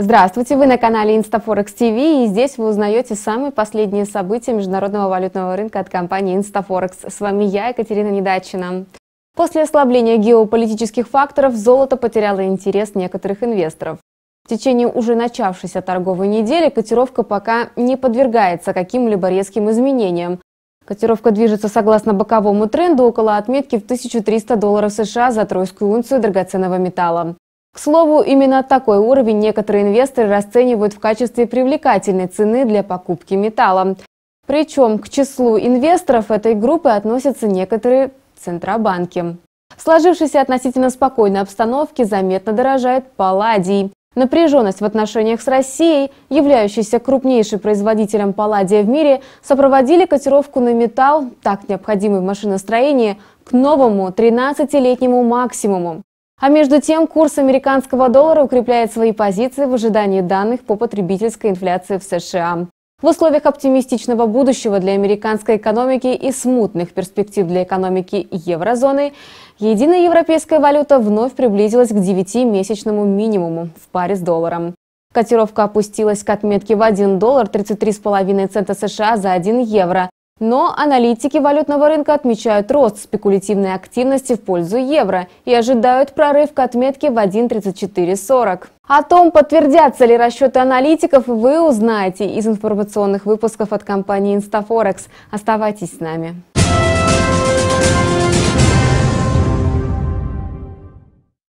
Здравствуйте, вы на канале Instaforex TV, и здесь вы узнаете самые последние события международного валютного рынка от компании Instaforex. С вами я, Екатерина Недачина. После ослабления геополитических факторов золото потеряло интерес некоторых инвесторов. В течение уже начавшейся торговой недели котировка пока не подвергается каким-либо резким изменениям. Котировка движется согласно боковому тренду около отметки в 1300 долларов США за тройскую унцию драгоценного металла. К слову, именно такой уровень некоторые инвесторы расценивают в качестве привлекательной цены для покупки металла. Причем к числу инвесторов этой группы относятся некоторые центробанки. В сложившейся относительно спокойной обстановке заметно дорожает палладий. Напряженность в отношениях с Россией, являющейся крупнейшим производителем палладия в мире, сопроводили котировку на металл, так необходимый в машиностроении, к новому 13-летнему максимуму. А между тем, курс американского доллара укрепляет свои позиции в ожидании данных по потребительской инфляции в США. В условиях оптимистичного будущего для американской экономики и смутных перспектив для экономики еврозоны, единая европейская валюта вновь приблизилась к 9-месячному минимуму в паре с долларом. Котировка опустилась к отметке в 1 доллар 33,5 цента США за 1 евро. Но аналитики валютного рынка отмечают рост спекулятивной активности в пользу евро и ожидают прорыв к отметке в 1.3440. О том, подтвердятся ли расчеты аналитиков, вы узнаете из информационных выпусков от компании InstaForex. Оставайтесь с нами.